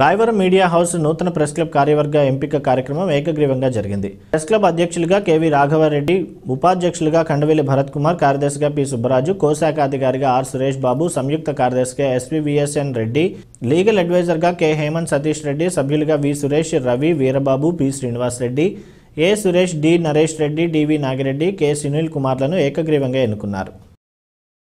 Rayavaram media house నూతన press club కార్యవర్గ ఎంపిక కార్యక్రమం ఏకగ్రీవంగా జరిగింది ప్రెస్ క్లబ్ అధ్యక్షులుగా కేవీ రాఘవారెడ్డి ఉపాధ్యక్షులుగా కండవెల్లి భరత్ కుమార్ కార్యదర్శిగా పి సుబ్బరాజు కోశాఖాధికారిగా ఆర్ సురేష్ బాబు సంయుక్త కార్యదర్శిగా ఎస్పీవీఎస్ఎన్ రెడ్డి లీగల్ అడ్వైజర్గా కె హేమంత్ సతీష్ రెడ్డి సభ్యులుగా V Suresh Ravi Veerababu P Srinivas Reddy A Suresh D Naresh Reddy DV Nagireddy K Sunil కుమార్లను ఏకగ్రీవంగా ఎన్నుకున్నారు